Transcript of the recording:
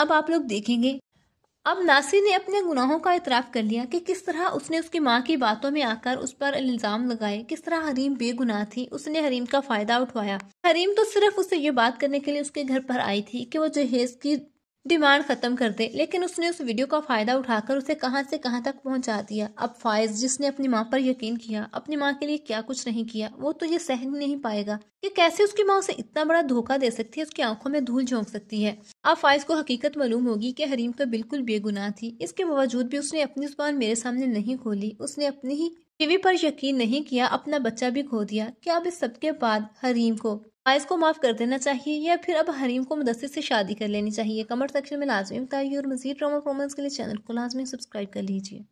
अब आप लोग देखेंगे अब नासिर ने अपने गुनाहों का इतराफ़ कर लिया कि किस तरह उसने उसकी माँ की बातों में आकर उस पर इल्ज़ाम लगाए किस तरह हरीम बेगुनाह थी उसने हरीम का फ़ायदा उठवाया हरीम तो सिर्फ उसे ये बात करने के लिए उसके घर पर आई थी कि वो जहेज की डिमांड ख़त्म कर दे लेकिन उसने उस वीडियो का फ़ायदा उठाकर उसे कहाँ से कहां तक पहुँचा दिया अब फायज जिसने अपनी माँ पर यकीन किया अपनी माँ के लिए क्या कुछ नहीं किया वो तो ये सहन नहीं पाएगा कि कैसे उसकी माँ उसे इतना बड़ा धोखा दे सकती है उसकी आंखों में धूल झोंक सकती है अब फायज को हकीकत मालूम होगी की हरीम तो बिल्कुल बेगुनाह थी इसके बावजूद भी उसने अपनी जुबान मेरे सामने नहीं खोली उसने अपनी ही टीवी पर यकीन नहीं किया अपना बच्चा भी खो दिया क्या अब इस सबके बाद हरीम को फायज को माफ़ कर देना चाहिए या फिर अब हरीम को मुदस्सिर से शादी कर लेनी चाहिए कमेंट सेक्शन में लाजमी बताइए और मजीद ड्रामा प्रोमोज के लिए चैनल को लाजमी सब्सक्राइब कर लीजिए